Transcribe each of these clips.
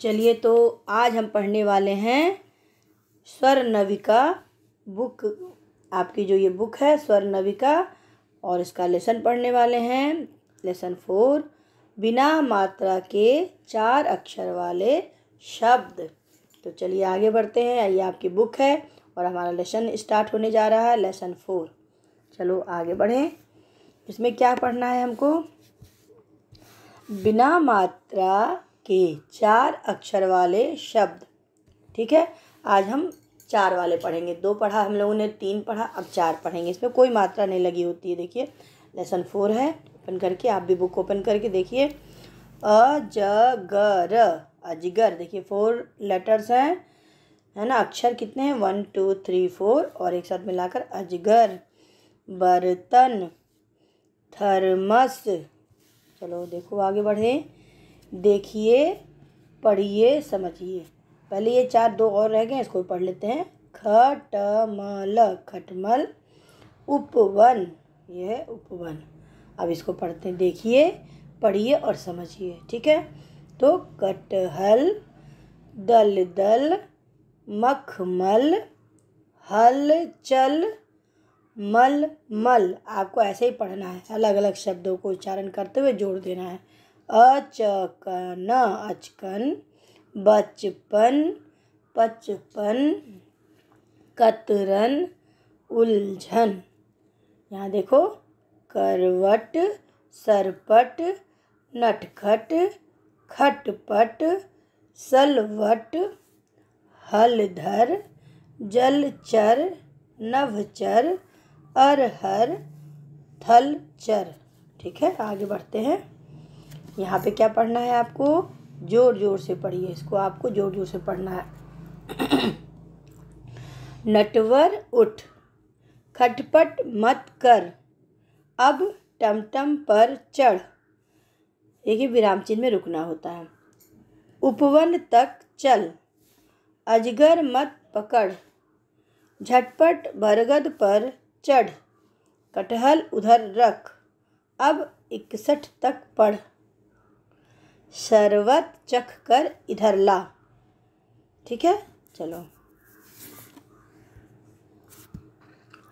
चलिए तो आज हम पढ़ने वाले हैं स्वर नविका बुक आपकी जो ये बुक है स्वर नविका और इसका लेसन पढ़ने वाले हैं लेसन फोर बिना मात्रा के चार अक्षर वाले शब्द तो चलिए आगे बढ़ते हैं ये आपकी बुक है और हमारा लेसन स्टार्ट होने जा रहा है लेसन फोर चलो आगे बढ़ें इसमें क्या पढ़ना है हमको बिना मात्रा के चार अक्षर वाले शब्द ठीक है आज हम चार वाले पढ़ेंगे दो पढ़ा हम लोगों ने तीन पढ़ा अब चार पढ़ेंगे इसमें कोई मात्रा नहीं लगी होती है देखिए लेसन फोर है ओपन करके आप भी बुक ओपन करके देखिए अजगर अजगर देखिए फोर लेटर्स हैं है ना अक्षर कितने हैं वन टू थ्री फोर और एक साथ मिलाकर अजगर बर्तन थर्मस चलो देखो आगे बढ़े देखिए पढ़िए समझिए पहले ये चार दो और रह गए इसको पढ़ लेते हैं खटमल खटमल उपवन यह है उपवन अब इसको पढ़ते हैं देखिए पढ़िए और समझिए ठीक है तो कटहल दल मखमल हल चल मल मल आपको ऐसे ही पढ़ना है अलग अलग शब्दों को उच्चारण करते हुए जोड़ देना है अचकन अचकन बचपन पचपन कतरन उलझन यहाँ देखो करवट सरपट नटखट खटपट सलवट हलधर जलचर नवचर अरहर थलचर ठीक है आगे बढ़ते हैं यहाँ पे क्या पढ़ना है आपको जोर जोर से पढ़िए इसको आपको जोर जोर से पढ़ना है नटवर उठ खटपट मत कर अब टमटम पर चढ़ देखिए विराम चिन्ह में रुकना होता है उपवन तक चल अजगर मत पकड़ झटपट बरगद पर चढ़ कटहल उधर रख अब इकसठ तक पढ़ शरबत चख कर इधर ला ठीक है चलो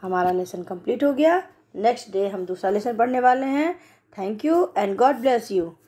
हमारा लेसन कंप्लीट हो गया नेक्स्ट डे हम दूसरा लेसन पढ़ने वाले हैं thank you and God bless you